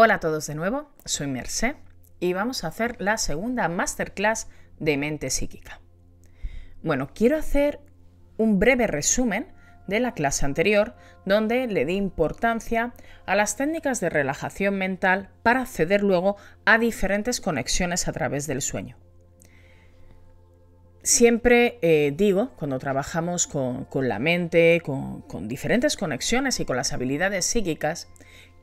Hola a todos de nuevo, soy Merced y vamos a hacer la segunda masterclass de mente psíquica. Bueno, quiero hacer un breve resumen de la clase anterior donde le di importancia a las técnicas de relajación mental para acceder luego a diferentes conexiones a través del sueño. Siempre eh, digo, cuando trabajamos con, la mente, con, con diferentes conexiones y con las habilidades psíquicas,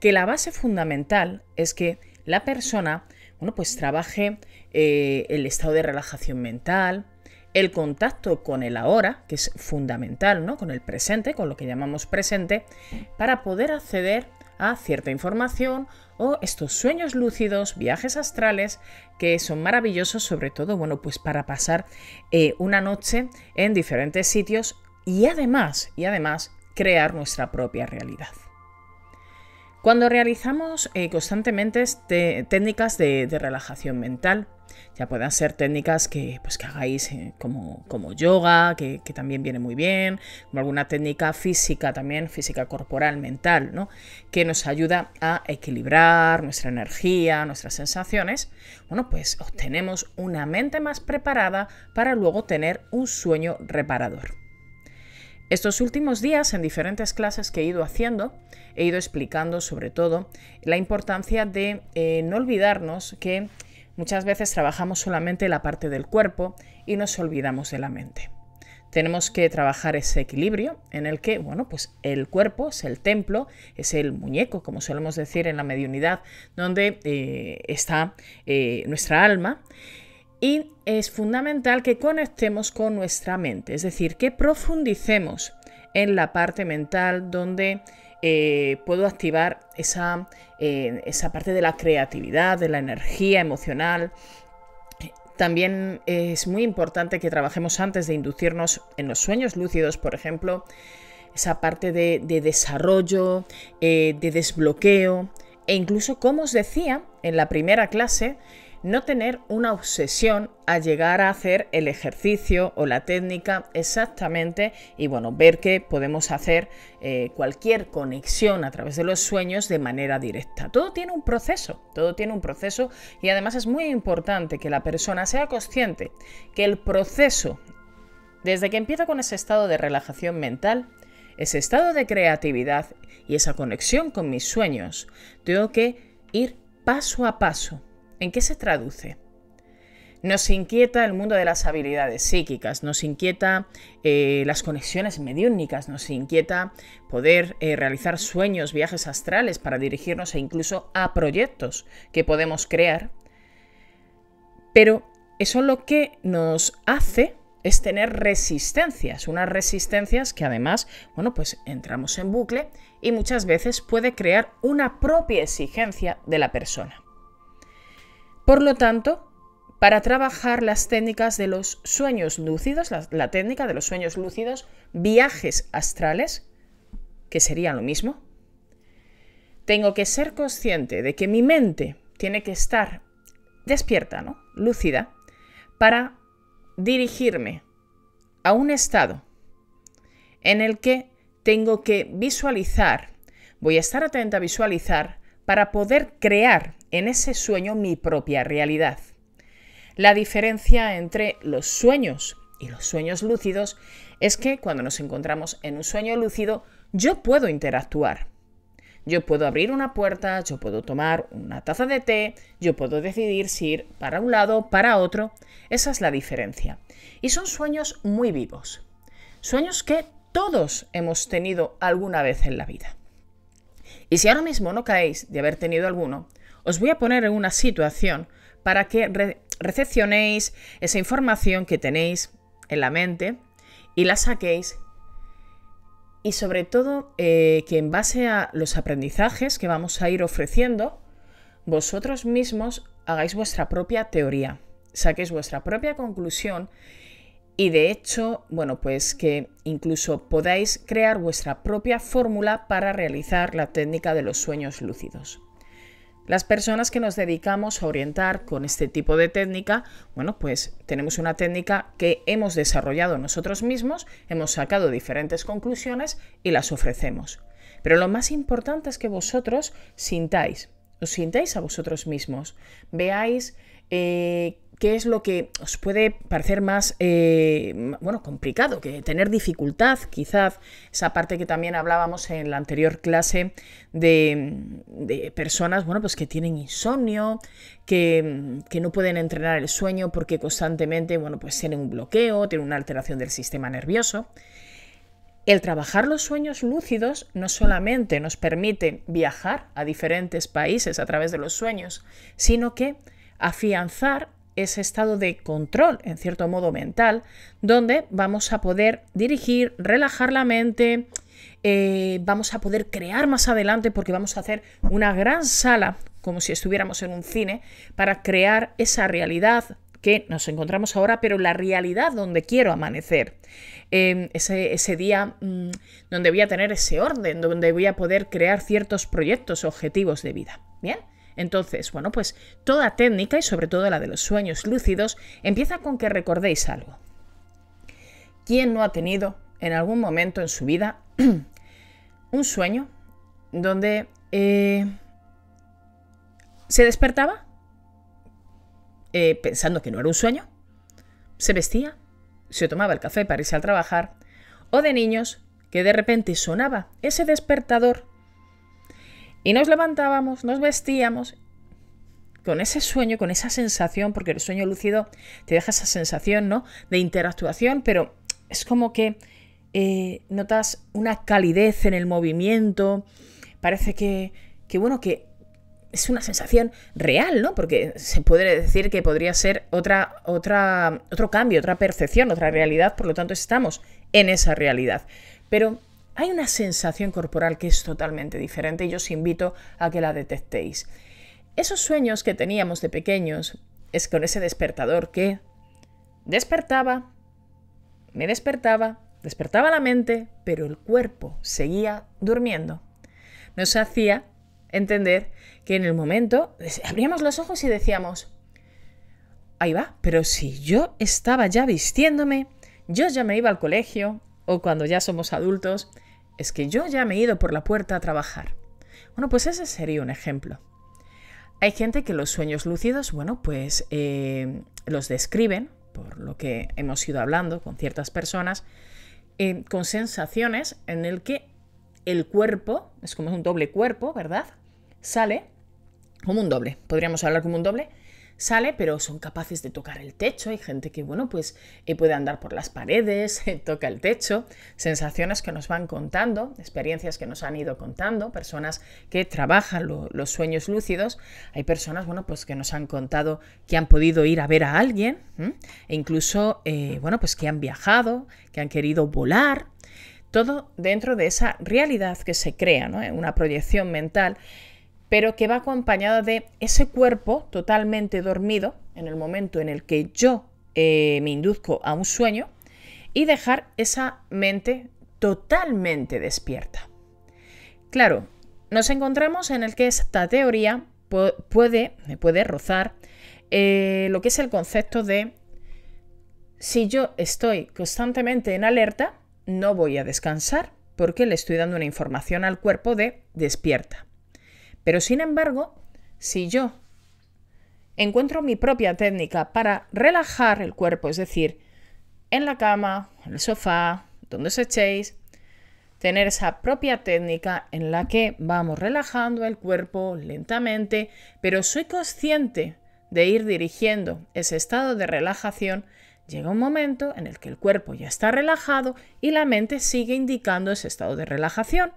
que la base fundamental es que la persona, bueno, pues trabaje eh, el estado de relajación mental, el contacto con el ahora, que es fundamental, ¿no? Con el presente, con lo que llamamos presente, para poder acceder a cierta información o estos sueños lúcidos, viajes astrales, que son maravillosos, sobre todo, bueno, pues para pasar eh, una noche en diferentes sitios y además, y además, crear nuestra propia realidad. Cuando realizamos eh, constantemente técnicas de, relajación mental, ya puedan ser técnicas que, pues, que hagáis eh, como, yoga, que, también viene muy bien, o alguna técnica física también, física corporal, mental, que nos ayuda a equilibrar nuestra energía, nuestras sensaciones, bueno, pues obtenemos una mente más preparada para luego tener un sueño reparador. Estos últimos días, en diferentes clases que he ido haciendo, he ido explicando sobre todo la importancia de eh, no olvidarnos que muchas veces trabajamos solamente la parte del cuerpo y nos olvidamos de la mente. Tenemos que trabajar ese equilibrio en el que, bueno, pues el cuerpo es el templo, es el muñeco, como solemos decir en la mediunidad, donde eh, está eh, nuestra alma y es fundamental que conectemos con nuestra mente, es decir, que profundicemos en la parte mental donde eh, puedo activar esa, eh, esa parte de la creatividad, de la energía emocional, también es muy importante que trabajemos antes de inducirnos en los sueños lúcidos, por ejemplo, esa parte de, desarrollo, eh, de desbloqueo e incluso, como os decía en la primera clase, no tener una obsesión a llegar a hacer el ejercicio o la técnica exactamente y bueno, ver que podemos hacer eh, cualquier conexión a través de los sueños de manera directa. Todo tiene un proceso, todo tiene un proceso y además es muy importante que la persona sea consciente que el proceso, desde que empieza con ese estado de relajación mental, ese estado de creatividad y esa conexión con mis sueños, tengo que ir paso a paso ¿En qué se traduce? Nos inquieta el mundo de las habilidades psíquicas, nos inquieta eh, las conexiones mediúnicas, nos inquieta poder eh, realizar sueños, viajes astrales para dirigirnos e incluso a proyectos que podemos crear. Pero eso lo que nos hace es tener resistencias, unas resistencias que además, bueno, pues entramos en bucle y muchas veces puede crear una propia exigencia de la persona. Por lo tanto, para trabajar las técnicas de los sueños lúcidos, la, técnica de los sueños lúcidos, viajes astrales, que serían lo mismo, tengo que ser consciente de que mi mente tiene que estar despierta, ¿no? Lúcida, para dirigirme a un estado en el que tengo que visualizar, voy a estar atenta a visualizar para poder crear en ese sueño mi propia realidad. La diferencia entre los sueños y los sueños lúcidos es que cuando nos encontramos en un sueño lúcido, yo puedo interactuar. Yo puedo abrir una puerta, yo puedo tomar una taza de té, yo puedo decidir si ir para un lado, para otro. Esa es la diferencia. Y son sueños muy vivos. Sueños que todos hemos tenido alguna vez en la vida. Y si ahora mismo no caéis de haber tenido alguno, os voy a poner en una situación para que recepcionéis esa información que tenéis en la mente y la saquéis y sobre todo eh, que en base a los aprendizajes que vamos a ir ofreciendo, vosotros mismos hagáis vuestra propia teoría, saquéis vuestra propia conclusión y de hecho, bueno, pues que incluso podáis crear vuestra propia fórmula para realizar la técnica de los sueños lúcidos. Las personas que nos dedicamos a orientar con este tipo de técnica, bueno, pues tenemos una técnica que hemos desarrollado nosotros mismos, hemos sacado diferentes conclusiones y las ofrecemos. Pero lo más importante es que vosotros sintáis, os sintáis a vosotros mismos, veáis eh, qué es lo que os puede parecer más, eh, bueno, complicado, que tener dificultad, quizás esa parte que también hablábamos en la anterior clase de, personas, bueno, pues que tienen insomnio, que, no pueden entrenar el sueño porque constantemente, bueno, pues tienen un bloqueo, tienen una alteración del sistema nervioso. El trabajar los sueños lúcidos no solamente nos permite viajar a diferentes países a través de los sueños, sino que afianzar ese estado de control, en cierto modo mental, donde vamos a poder dirigir, relajar la mente, eh, vamos a poder crear más adelante porque vamos a hacer una gran sala, como si estuviéramos en un cine, para crear esa realidad que nos encontramos ahora, pero la realidad donde quiero amanecer. Em, ese, día mm, donde voy a tener ese orden, donde voy a poder crear ciertos proyectos, objetivos de vida. Bien. Entonces, bueno, pues toda técnica y sobre todo la de los sueños lúcidos empieza con que recordéis algo. ¿Quién no ha tenido en algún momento en su vida un sueño donde eh, se despertaba eh, pensando que no era un sueño? ¿Se vestía? ¿Se tomaba el café para irse al trabajar? ¿O de niños que de repente sonaba ese despertador y nos levantábamos, nos vestíamos con ese sueño, con esa sensación, porque el sueño lúcido te deja esa sensación, ¿no? De interactuación, pero es como que eh, notas una calidez en el movimiento, parece que, que, bueno, que es una sensación real, ¿no? Porque se puede decir que podría ser otra, otra, otro cambio, otra percepción, otra realidad, por lo tanto estamos en esa realidad. Pero hay una sensación corporal que es totalmente diferente y yo os invito a que la detectéis. Esos sueños que teníamos de pequeños es con ese despertador que despertaba, me despertaba, despertaba la mente, pero el cuerpo seguía durmiendo. Nos hacía entender que en el momento abríamos los ojos y decíamos, ahí va, pero si yo estaba ya vistiéndome, yo ya me iba al colegio, o cuando ya somos adultos, es que yo ya me he ido por la puerta a trabajar. Bueno, pues ese sería un ejemplo. Hay gente que los sueños lúcidos, bueno, pues eh, los describen, por lo que hemos ido hablando con ciertas personas, eh, con sensaciones en el que el cuerpo, es como un doble cuerpo, ¿verdad? Sale como un doble, podríamos hablar como un doble, sale, pero son capaces de tocar el techo. Hay gente que, bueno, pues eh, puede andar por las paredes, eh, toca el techo. Sensaciones que nos van contando, experiencias que nos han ido contando, personas que trabajan los sueños lúcidos. Hay personas, bueno, pues que nos han contado que han podido ir a ver a alguien e incluso, eh, bueno, pues que han viajado, que han querido volar. Todo dentro de esa realidad que se crea, ¿no? Una proyección mental pero que va acompañada de ese cuerpo totalmente dormido en el momento en el que yo eh, me induzco a un sueño y dejar esa mente totalmente despierta. Claro, nos encontramos en el que esta teoría puede, puede rozar eh, lo que es el concepto de si yo estoy constantemente en alerta, no voy a descansar porque le estoy dando una información al cuerpo de despierta. Pero sin embargo, si yo encuentro mi propia técnica para relajar el cuerpo, es decir, en la cama, en el sofá, donde os echéis, tener esa propia técnica en la que vamos relajando el cuerpo lentamente, pero soy consciente de ir dirigiendo ese estado de relajación, llega un momento en el que el cuerpo ya está relajado y la mente sigue indicando ese estado de relajación.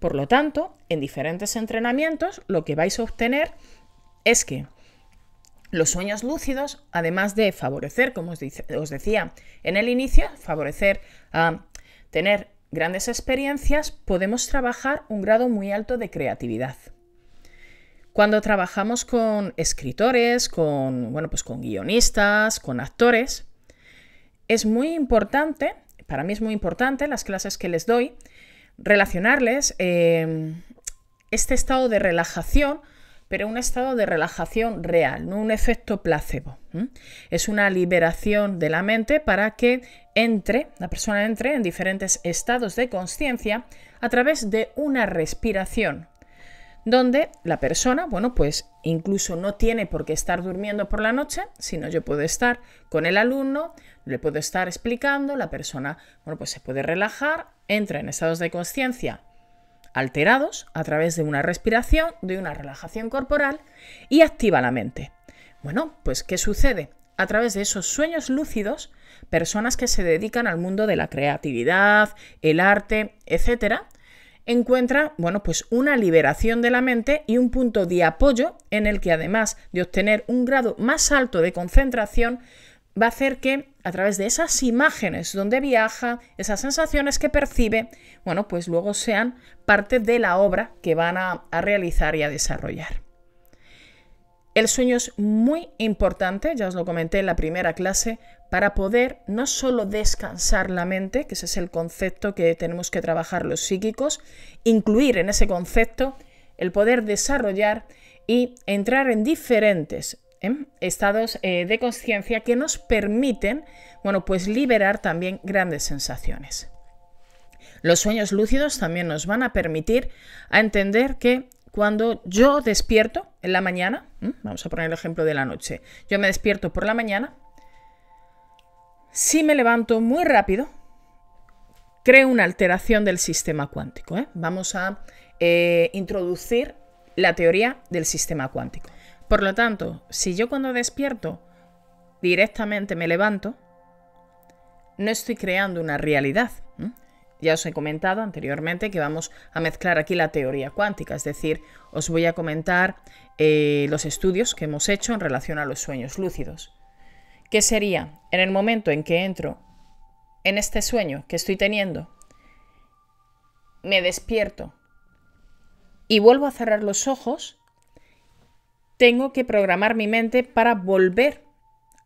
Por lo tanto, en diferentes entrenamientos lo que vais a obtener es que los sueños lúcidos, además de favorecer, como os, decía en el inicio, favorecer a tener grandes experiencias, podemos trabajar un grado muy alto de creatividad. Cuando trabajamos con escritores, con, bueno, pues con guionistas, con actores, es muy importante, para mí es muy importante las clases que les doy, relacionarles eh, este estado de relajación, pero un estado de relajación real, no un efecto placebo. Es una liberación de la mente para que entre, la persona entre en diferentes estados de conciencia a través de una respiración donde la persona, bueno, pues incluso no tiene por qué estar durmiendo por la noche, sino yo puedo estar con el alumno, le puedo estar explicando, la persona, bueno, pues se puede relajar, entra en estados de conciencia alterados a través de una respiración, de una relajación corporal y activa la mente. Bueno, pues ¿qué sucede? A través de esos sueños lúcidos, personas que se dedican al mundo de la creatividad, el arte, etcétera, encuentra, bueno, pues una liberación de la mente y un punto de apoyo en el que además de obtener un grado más alto de concentración, va a hacer que a través de esas imágenes donde viaja, esas sensaciones que percibe, bueno, pues luego sean parte de la obra que van a, a realizar y a desarrollar. El sueño es muy importante, ya os lo comenté en la primera clase, para poder no solo descansar la mente, que ese es el concepto que tenemos que trabajar los psíquicos, incluir en ese concepto el poder desarrollar y entrar en diferentes ¿eh? estados eh, de conciencia que nos permiten, bueno, pues liberar también grandes sensaciones. Los sueños lúcidos también nos van a permitir a entender que cuando yo despierto en la mañana, vamos a poner el ejemplo de la noche, yo me despierto por la mañana, si me levanto muy rápido, creo una alteración del sistema cuántico. ¿eh? Vamos a eh, introducir la teoría del sistema cuántico. Por lo tanto, si yo cuando despierto directamente me levanto, no estoy creando una realidad, ya os he comentado anteriormente que vamos a mezclar aquí la teoría cuántica, es decir, os voy a comentar eh, los estudios que hemos hecho en relación a los sueños lúcidos. ¿Qué sería en el momento en que entro en este sueño que estoy teniendo? Me despierto y vuelvo a cerrar los ojos, tengo que programar mi mente para volver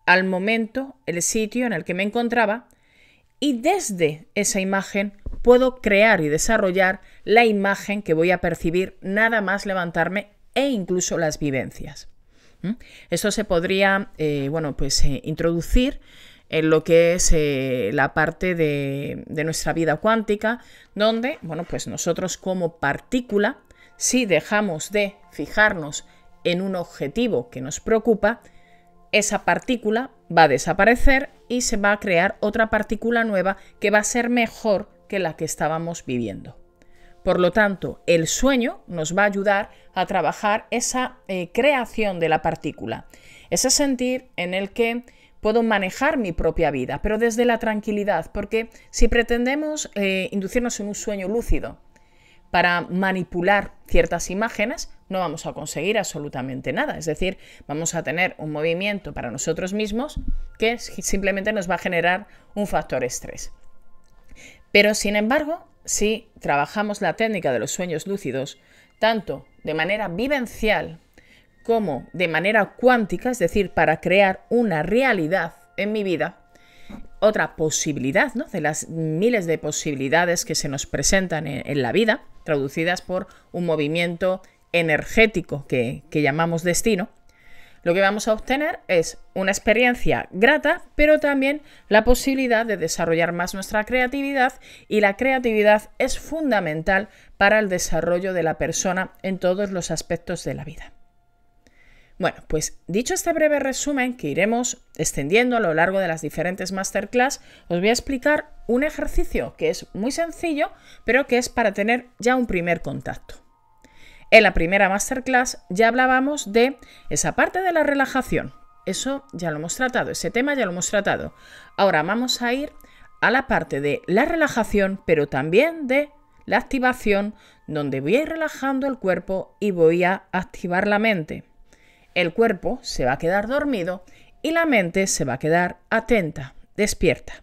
al momento, el sitio en el que me encontraba y desde esa imagen puedo crear y desarrollar la imagen que voy a percibir nada más levantarme e incluso las vivencias. Eso se podría, eh, bueno, pues eh, introducir en lo que es eh, la parte de, de, nuestra vida cuántica, donde, bueno, pues nosotros como partícula, si dejamos de fijarnos en un objetivo que nos preocupa, esa partícula va a desaparecer y se va a crear otra partícula nueva que va a ser mejor que la que estábamos viviendo. Por lo tanto, el sueño nos va a ayudar a trabajar esa eh, creación de la partícula, ese sentir en el que puedo manejar mi propia vida, pero desde la tranquilidad, porque si pretendemos eh, inducirnos en un sueño lúcido para manipular ciertas imágenes, no vamos a conseguir absolutamente nada. Es decir, vamos a tener un movimiento para nosotros mismos que simplemente nos va a generar un factor estrés. Pero sin embargo, si trabajamos la técnica de los sueños lúcidos, tanto de manera vivencial como de manera cuántica, es decir, para crear una realidad en mi vida, otra posibilidad, ¿no? De las miles de posibilidades que se nos presentan en la vida, traducidas por un movimiento energético que, llamamos destino, lo que vamos a obtener es una experiencia grata, pero también la posibilidad de desarrollar más nuestra creatividad y la creatividad es fundamental para el desarrollo de la persona en todos los aspectos de la vida. Bueno, pues dicho este breve resumen que iremos extendiendo a lo largo de las diferentes masterclass, os voy a explicar un ejercicio que es muy sencillo, pero que es para tener ya un primer contacto. En la primera masterclass ya hablábamos de esa parte de la relajación. Eso ya lo hemos tratado, ese tema ya lo hemos tratado. Ahora vamos a ir a la parte de la relajación, pero también de la activación, donde voy a ir relajando el cuerpo y voy a activar la mente. El cuerpo se va a quedar dormido y la mente se va a quedar atenta, despierta.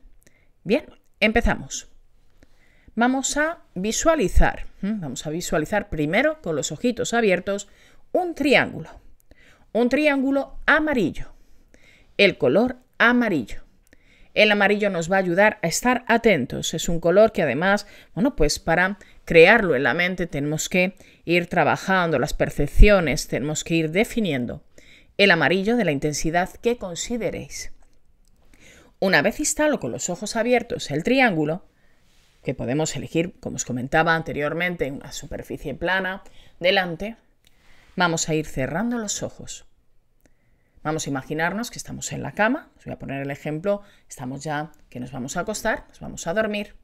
Bien, empezamos vamos a visualizar, vamos a visualizar primero con los ojitos abiertos un triángulo, un triángulo amarillo, el color amarillo. El amarillo nos va a ayudar a estar atentos. Es un color que además, bueno, pues para crearlo en la mente tenemos que ir trabajando las percepciones, tenemos que ir definiendo el amarillo de la intensidad que consideréis. Una vez instalo con los ojos abiertos el triángulo, que podemos elegir, como os comentaba anteriormente, una superficie plana delante, vamos a ir cerrando los ojos. Vamos a imaginarnos que estamos en la cama, os voy a poner el ejemplo, estamos ya que nos vamos a acostar, nos vamos a dormir.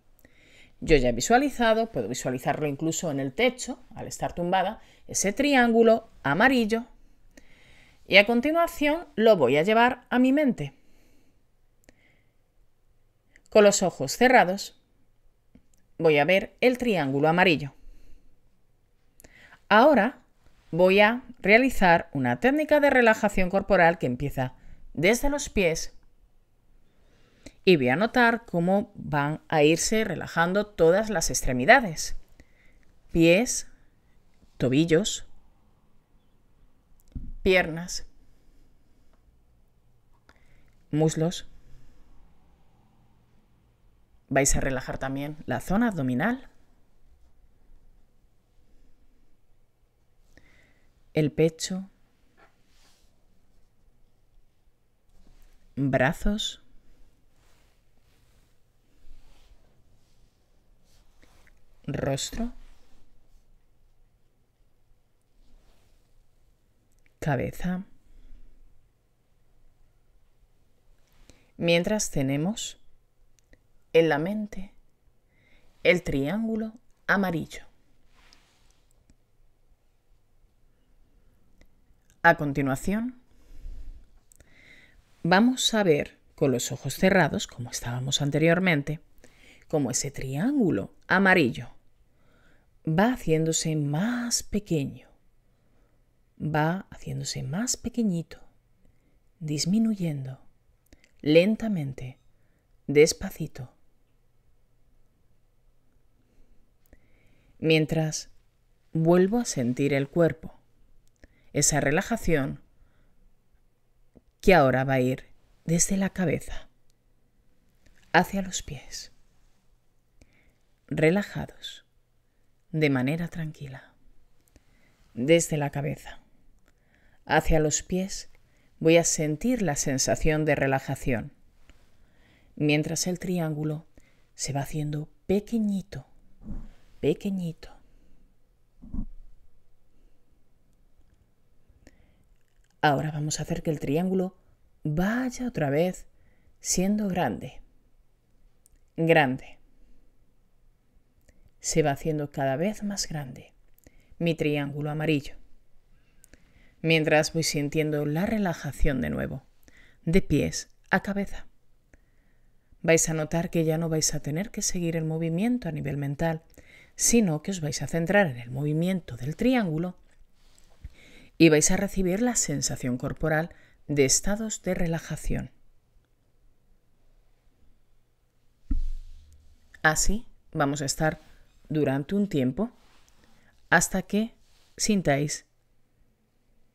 Yo ya he visualizado, puedo visualizarlo incluso en el techo, al estar tumbada, ese triángulo amarillo. Y a continuación lo voy a llevar a mi mente. Con los ojos cerrados, voy a ver el triángulo amarillo. Ahora voy a realizar una técnica de relajación corporal que empieza desde los pies y voy a notar cómo van a irse relajando todas las extremidades. Pies, tobillos, piernas, muslos. Vais a relajar también la zona abdominal, el pecho, brazos, rostro, cabeza. Mientras tenemos en la mente el triángulo amarillo. A continuación, vamos a ver con los ojos cerrados, como estábamos anteriormente, cómo ese triángulo amarillo va haciéndose más pequeño, va haciéndose más pequeñito, disminuyendo lentamente, despacito mientras vuelvo a sentir el cuerpo. Esa relajación que ahora va a ir desde la cabeza hacia los pies, relajados, de manera tranquila, desde la cabeza hacia los pies voy a sentir la sensación de relajación, mientras el triángulo se va haciendo pequeñito pequeñito. Ahora vamos a hacer que el triángulo vaya otra vez siendo grande. Grande. Se va haciendo cada vez más grande mi triángulo amarillo. Mientras voy sintiendo la relajación de nuevo, de pies a cabeza. Vais a notar que ya no vais a tener que seguir el movimiento a nivel mental, sino que os vais a centrar en el movimiento del triángulo y vais a recibir la sensación corporal de estados de relajación. Así vamos a estar durante un tiempo hasta que sintáis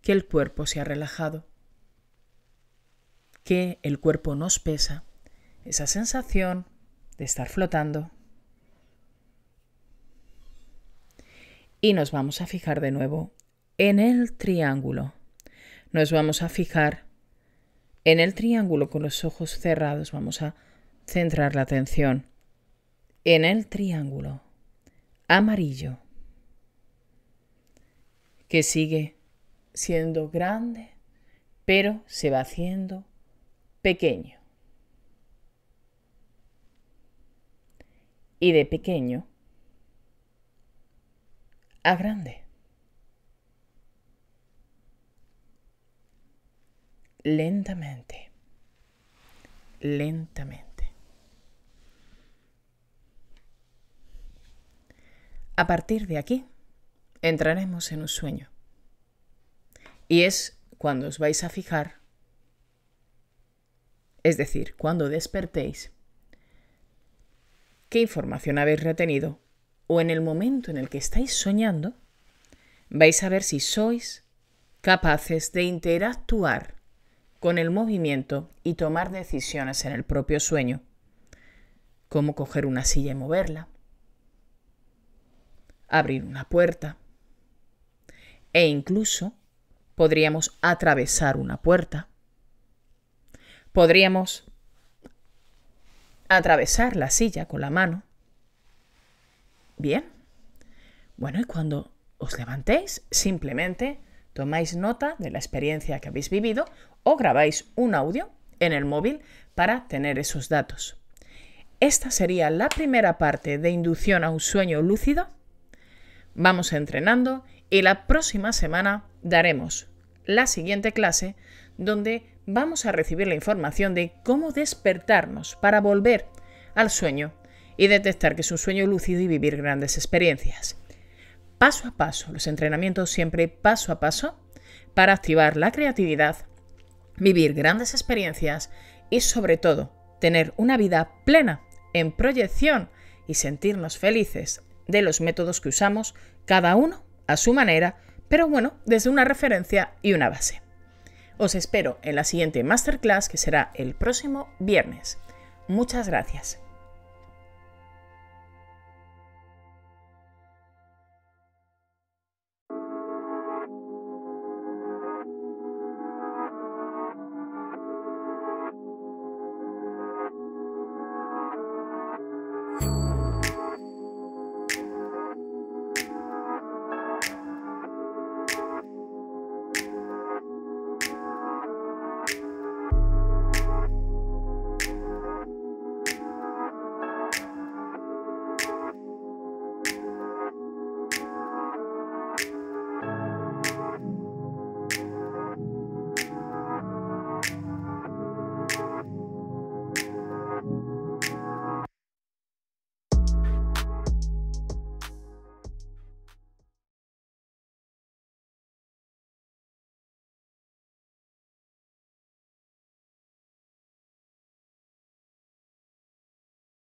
que el cuerpo se ha relajado, que el cuerpo nos pesa, esa sensación de estar flotando, y nos vamos a fijar de nuevo en el triángulo. Nos vamos a fijar en el triángulo con los ojos cerrados. Vamos a centrar la atención en el triángulo amarillo que sigue siendo grande, pero se va haciendo pequeño. Y de pequeño a grande. Lentamente, lentamente. A partir de aquí, entraremos en un sueño. Y es cuando os vais a fijar, es decir, cuando despertéis, qué información habéis retenido o en el momento en el que estáis soñando, vais a ver si sois capaces de interactuar con el movimiento y tomar decisiones en el propio sueño, como coger una silla y moverla, abrir una puerta e incluso podríamos atravesar una puerta. Podríamos atravesar la silla con la mano Bien. Bueno, y cuando os levantéis, simplemente tomáis nota de la experiencia que habéis vivido o grabáis un audio en el móvil para tener esos datos. Esta sería la primera parte de inducción a un sueño lúcido. Vamos entrenando y la próxima semana daremos la siguiente clase donde vamos a recibir la información de cómo despertarnos para volver al sueño y detectar que es un sueño lúcido y vivir grandes experiencias. Paso a paso, los entrenamientos siempre paso a paso para activar la creatividad, vivir grandes experiencias y sobre todo tener una vida plena, en proyección y sentirnos felices de los métodos que usamos, cada uno a su manera, pero bueno, desde una referencia y una base. Os espero en la siguiente masterclass que será el próximo viernes. Muchas gracias.